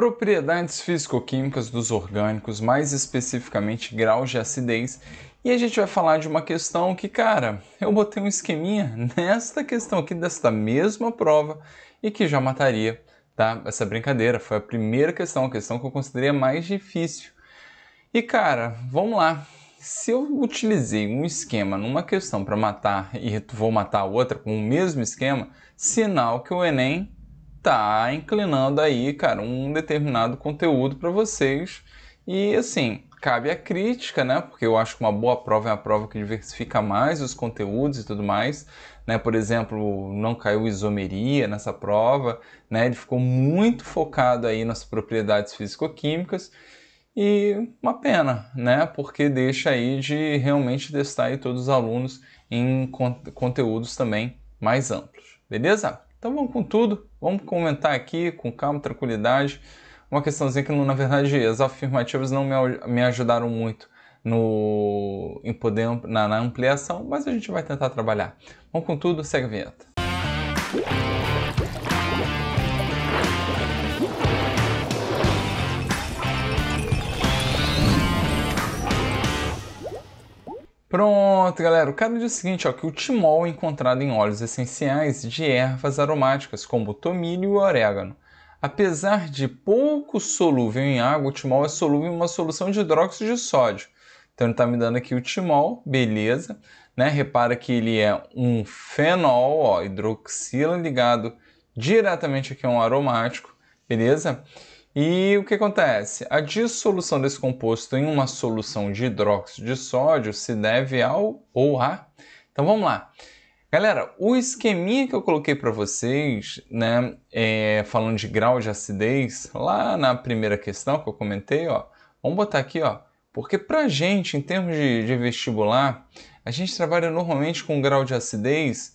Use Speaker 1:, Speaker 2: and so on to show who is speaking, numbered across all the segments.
Speaker 1: propriedades físico-químicas dos orgânicos, mais especificamente graus de acidez, e a gente vai falar de uma questão que, cara, eu botei um esqueminha nesta questão aqui desta mesma prova e que já mataria, tá? Essa brincadeira foi a primeira questão, a questão que eu considerei mais difícil. E cara, vamos lá. Se eu utilizei um esquema numa questão para matar e vou matar a outra com o mesmo esquema, sinal que o Enem tá inclinando aí, cara, um determinado conteúdo para vocês. E assim, cabe a crítica, né? Porque eu acho que uma boa prova é a prova que diversifica mais os conteúdos e tudo mais. Né? Por exemplo, não caiu isomeria nessa prova, né? Ele ficou muito focado aí nas propriedades físico-químicas. E uma pena, né? Porque deixa aí de realmente testar todos os alunos em conteúdos também mais amplos. Beleza? Então vamos com tudo, vamos comentar aqui com calma, tranquilidade. Uma questãozinha que, na verdade, as afirmativas não me ajudaram muito no, em poder, na, na ampliação, mas a gente vai tentar trabalhar. Vamos com tudo, segue a vinheta. Pronto! Pronto, galera, o cara diz o seguinte, ó, que o timol é encontrado em óleos essenciais de ervas aromáticas, como tomilho e orégano. Apesar de pouco solúvel em água, o timol é solúvel em uma solução de hidróxido de sódio. Então ele está me dando aqui o timol, beleza. Né? Repara que ele é um fenol, ó, hidroxila ligado diretamente aqui a um aromático, beleza? E o que acontece? A dissolução desse composto em uma solução de hidróxido de sódio se deve ao ou a. Então vamos lá. Galera, o esqueminha que eu coloquei para vocês, né, é, falando de grau de acidez, lá na primeira questão que eu comentei, ó, vamos botar aqui, ó, porque para gente, em termos de, de, vestibular, a gente trabalha normalmente com grau de acidez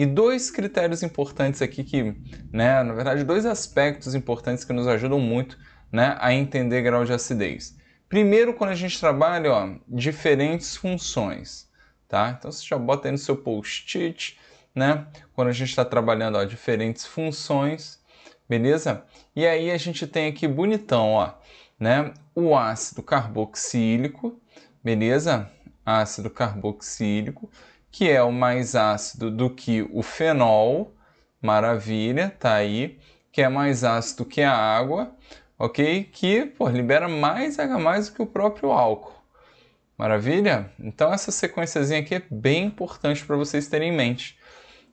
Speaker 1: e dois critérios importantes aqui que, né, na verdade, dois aspectos importantes que nos ajudam muito né, a entender grau de acidez. Primeiro, quando a gente trabalha ó, diferentes funções, tá? Então você já bota aí no seu post-it, né? Quando a gente está trabalhando ó, diferentes funções, beleza? E aí a gente tem aqui bonitão, ó, né? O ácido carboxílico, beleza? Ácido carboxílico que é o mais ácido do que o fenol, maravilha, tá aí, que é mais ácido que a água, ok? Que pô, libera mais H do que o próprio álcool. Maravilha? Então essa sequenciazinha aqui é bem importante para vocês terem em mente.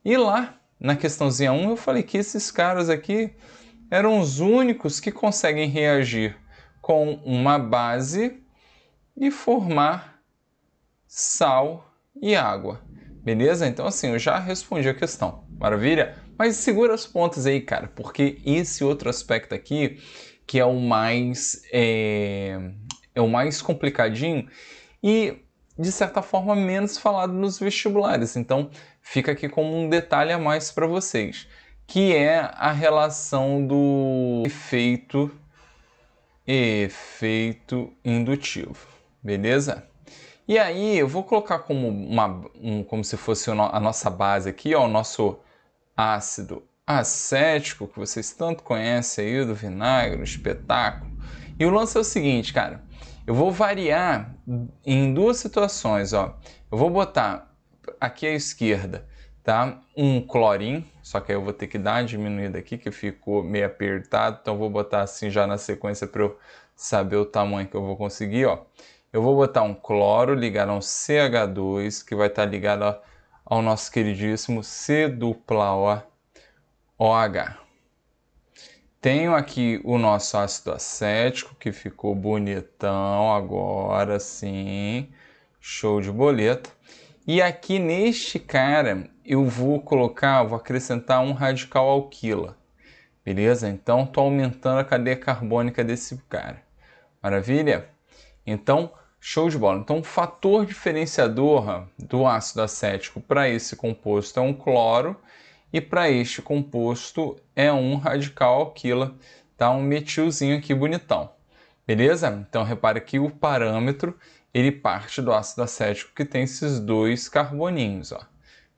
Speaker 1: E lá, na questãozinha 1, eu falei que esses caras aqui eram os únicos que conseguem reagir com uma base e formar sal e água. Beleza? Então assim, eu já respondi a questão. Maravilha? Mas segura as pontas aí, cara, porque esse outro aspecto aqui, que é o mais é, é o mais complicadinho e de certa forma menos falado nos vestibulares. Então fica aqui como um detalhe a mais para vocês, que é a relação do efeito efeito indutivo. Beleza? E aí eu vou colocar como, uma, um, como se fosse a nossa base aqui, ó, o nosso ácido acético, que vocês tanto conhecem aí, do vinagre, do espetáculo. E o lance é o seguinte, cara, eu vou variar em duas situações, ó. Eu vou botar aqui à esquerda, tá? Um clorim, só que aí eu vou ter que dar uma diminuída aqui, que ficou meio apertado, então vou botar assim já na sequência para eu saber o tamanho que eu vou conseguir, ó eu vou botar um cloro ligado a um CH2, que vai estar tá ligado a, ao nosso queridíssimo C dupla OH. Tenho aqui o nosso ácido acético, que ficou bonitão agora sim, show de boleta. E aqui neste cara, eu vou colocar, vou acrescentar um radical alquila. Beleza? Então, estou aumentando a cadeia carbônica desse cara. Maravilha? Então, show de bola. Então, o fator diferenciador do ácido acético para esse composto é um cloro e para este composto é um radical alquila, tá? Um metilzinho aqui bonitão. Beleza? Então, repare que o parâmetro, ele parte do ácido acético que tem esses dois carboninhos, ó.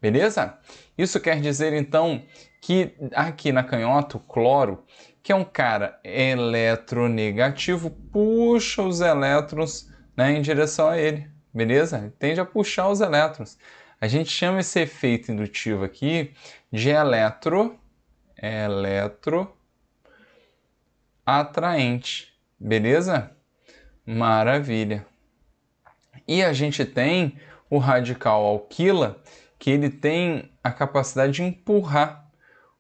Speaker 1: Beleza? Isso quer dizer, então, que aqui na canhota, o cloro, que é um cara eletronegativo, puxa os elétrons né, em direção a ele, beleza? Ele tende a puxar os elétrons. A gente chama esse efeito indutivo aqui de eletro, eletro atraente, beleza? Maravilha. E a gente tem o radical alquila, que ele tem a capacidade de empurrar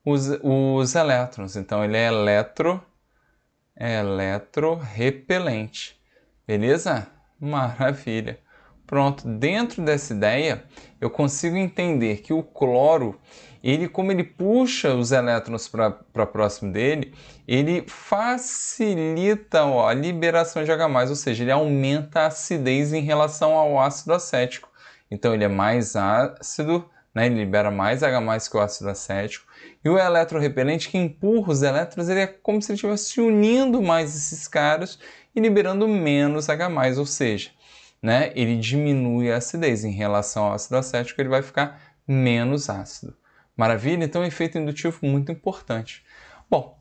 Speaker 1: os, os elétrons. Então ele é eletro é eletrorepelente, Beleza? Maravilha. Pronto, dentro dessa ideia, eu consigo entender que o cloro, ele como ele puxa os elétrons para próximo dele, ele facilita ó, a liberação de H+, ou seja, ele aumenta a acidez em relação ao ácido acético. Então ele é mais ácido né? ele libera mais H+, que o ácido acético, e o eletrorepelente que empurra os elétrons, ele é como se ele estivesse unindo mais esses caras e liberando menos H+, ou seja, né? ele diminui a acidez. Em relação ao ácido acético, ele vai ficar menos ácido. Maravilha? Então, efeito indutivo muito importante. Bom,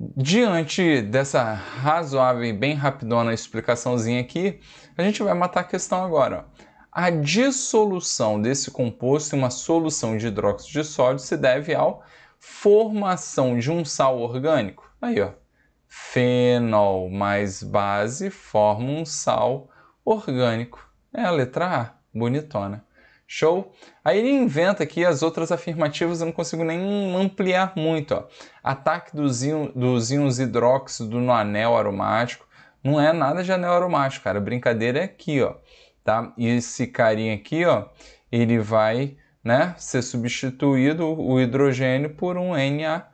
Speaker 1: diante dessa razoável e bem rapidona explicaçãozinha aqui, a gente vai matar a questão agora. Ó. A dissolução desse composto em uma solução de hidróxido de sódio se deve à formação de um sal orgânico. Aí, ó. Fenol mais base forma um sal orgânico. É a letra A, bonitona. Show? Aí ele inventa aqui as outras afirmativas, eu não consigo nem ampliar muito. Ó. Ataque dos, íons, dos íons hidróxido no anel aromático. Não é nada de anel aromático, cara. brincadeira é aqui, ó tá? E esse carinha aqui, ó, ele vai, né, ser substituído o hidrogênio por um Na+,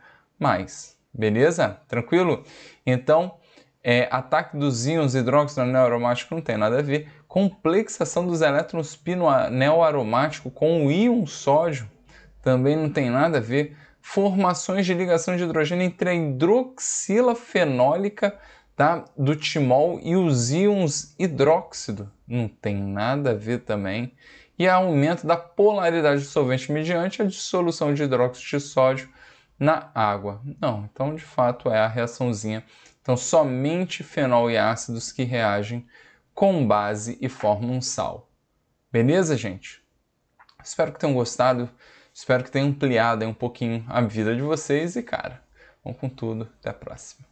Speaker 1: beleza? Tranquilo? Então, é, ataque dos íons hidróxido no anel aromático não tem nada a ver. Complexação dos elétrons pino anel aromático com o íon sódio também não tem nada a ver. Formações de ligação de hidrogênio entre a hidroxila fenólica tá? do timol e os íons hidróxido, não tem nada a ver também, e aumento da polaridade do solvente mediante a dissolução de hidróxido de sódio na água. Não, então de fato é a reaçãozinha. Então somente fenol e ácidos que reagem com base e formam um sal. Beleza, gente? Espero que tenham gostado, espero que tenha ampliado um pouquinho a vida de vocês e cara, vamos com tudo, até a próxima.